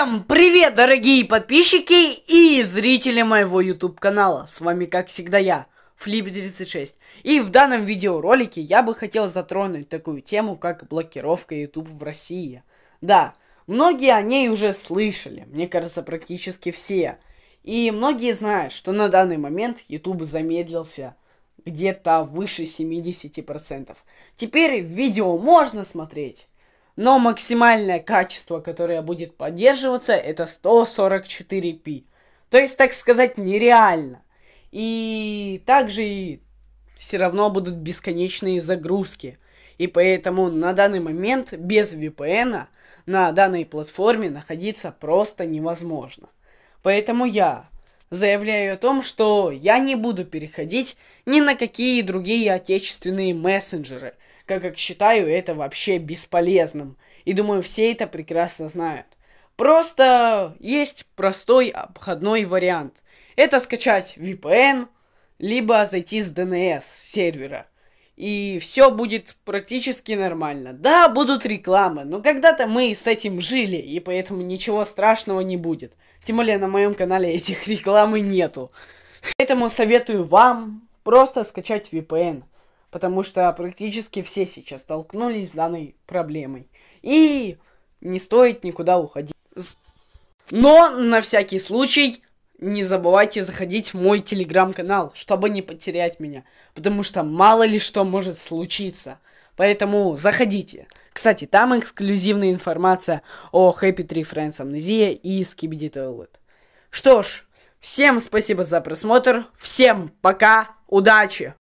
Всем привет, дорогие подписчики и зрители моего YouTube канала. С вами, как всегда, я, Флип36. И в данном видеоролике я бы хотел затронуть такую тему, как блокировка YouTube в России. Да, многие о ней уже слышали, мне кажется, практически все. И многие знают, что на данный момент YouTube замедлился где-то выше 70%. Теперь видео можно смотреть но максимальное качество, которое будет поддерживаться, это 144p. То есть, так сказать, нереально. И также и все равно будут бесконечные загрузки. И поэтому на данный момент без VPN на данной платформе находиться просто невозможно. Поэтому я заявляю о том, что я не буду переходить ни на какие другие отечественные мессенджеры, как как считаю это вообще бесполезным. И думаю, все это прекрасно знают. Просто есть простой обходной вариант. Это скачать VPN, либо зайти с DNS сервера и все будет практически нормально. Да, будут рекламы, но когда-то мы с этим жили, и поэтому ничего страшного не будет. Тем более на моем канале этих рекламы нету. Поэтому советую вам просто скачать VPN, потому что практически все сейчас столкнулись с данной проблемой. И не стоит никуда уходить. Но на всякий случай не забывайте заходить в мой телеграм-канал, чтобы не потерять меня. Потому что мало ли что может случиться. Поэтому заходите. Кстати, там эксклюзивная информация о Happy Tree Friends Амнезия и Skibidi Toilet. Что ж, всем спасибо за просмотр, всем пока, удачи!